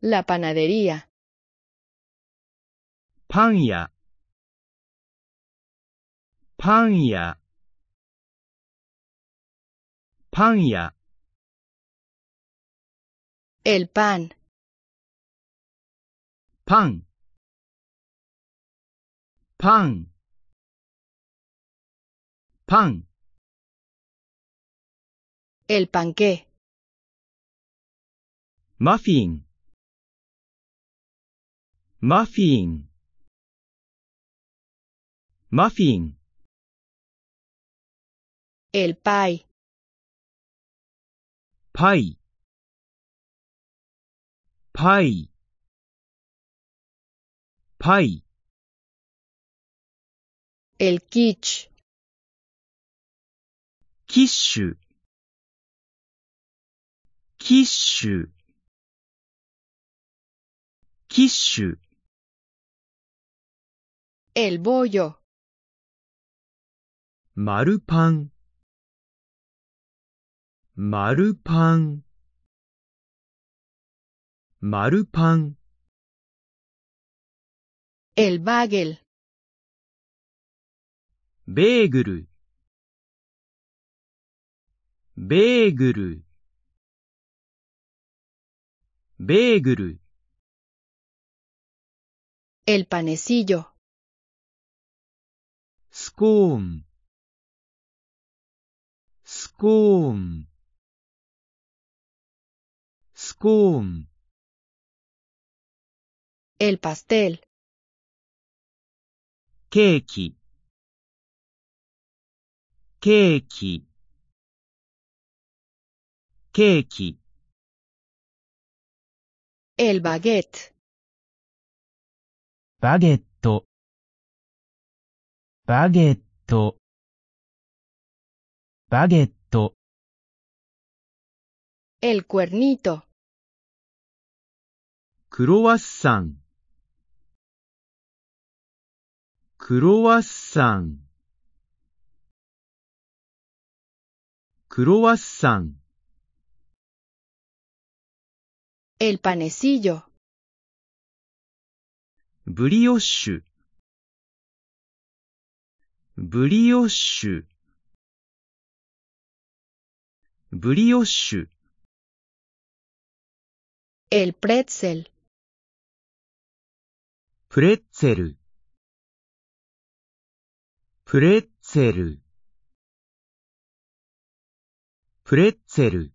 La panadería. Panya. pan ya, El pan. Pan. Pan. Pan. El panqué. Muffin. マフィンマフィン El パイ。パイパイパイ El k i t キッシュキッシュキッシュ El bollo. Marupan. Marupan. Marupan. El bagel. Bagel. Bagel. Bagel. El panecillo. コーンスコーンスコーン El pastel ケーキケーキケーキ El baguette バゲットバゲット、バゲット。エル c エル r n クロワッサン、クロワッサン、クロワッサン、エルパネシジョ。ブリオッシュ、ブリオッシュ、ブリオッシュ。El pretzel. プレッツェル、プレッツェル、プレッツェル。